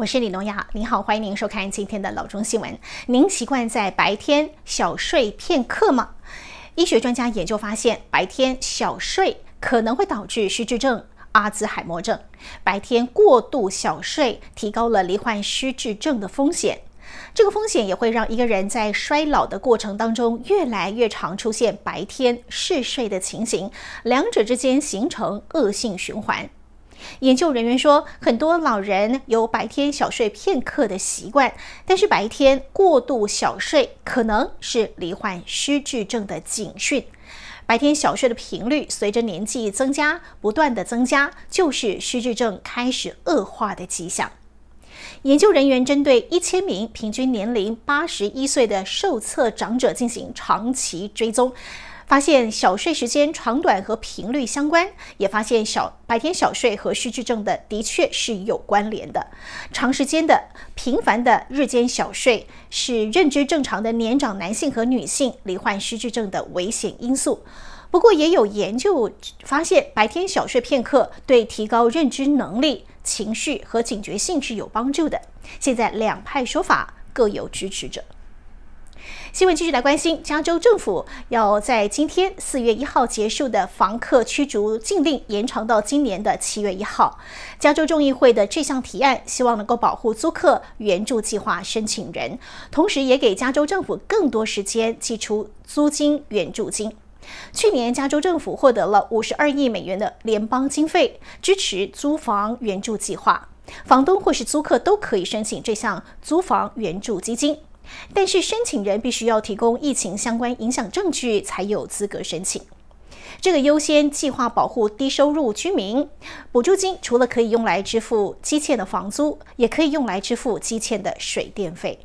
我是李诺雅，您好，欢迎您收看今天的老中新闻。您习惯在白天小睡片刻吗？医学专家研究发现，白天小睡可能会导致失智症、阿兹海默症。白天过度小睡，提高了罹患失智症的风险。这个风险也会让一个人在衰老的过程当中，越来越常出现白天嗜睡的情形，两者之间形成恶性循环。研究人员说，很多老人有白天小睡片刻的习惯，但是白天过度小睡可能是罹患失智症的警讯。白天小睡的频率随着年纪增加不断的增加，就是失智症开始恶化的迹象。研究人员针对一千名平均年龄八十一岁的受测长者进行长期追踪。发现小睡时间长短和频率相关，也发现小白天小睡和失智症的的确是有关联的。长时间的、频繁的日间小睡是认知正常的年长男性和女性罹患失智症的危险因素。不过，也有研究发现，白天小睡片刻对提高认知能力、情绪和警觉性是有帮助的。现在两派说法各有支持者。新闻继续来关心，加州政府要在今天四月一号结束的房客驱逐禁令延长到今年的七月一号。加州众议会的这项提案希望能够保护租客援助计划申请人，同时也给加州政府更多时间寄出租金援助金。去年，加州政府获得了五十二亿美元的联邦经费支持租房援助计划，房东或是租客都可以申请这项租房援助基金。但是申请人必须要提供疫情相关影响证据，才有资格申请。这个优先计划保护低收入居民，补助金除了可以用来支付积欠的房租，也可以用来支付积欠的水电费。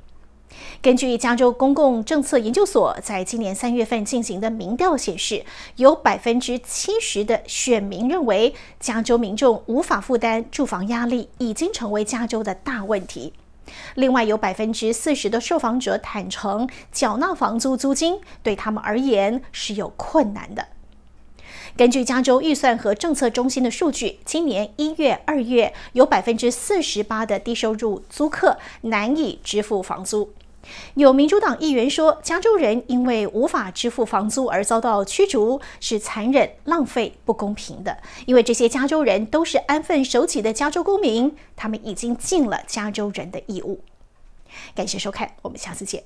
根据加州公共政策研究所在今年三月份进行的民调显示，有百分之七十的选民认为，加州民众无法负担住房压力已经成为加州的大问题。另外，有百分之四十的受访者坦诚，缴纳房租租金对他们而言是有困难的。根据加州预算和政策中心的数据，今年一月、二月，有百分之四十八的低收入租客难以支付房租。有民主党议员说，加州人因为无法支付房租而遭到驱逐是残忍、浪费、不公平的，因为这些加州人都是安分守己的加州公民，他们已经尽了加州人的义务。感谢收看，我们下次见。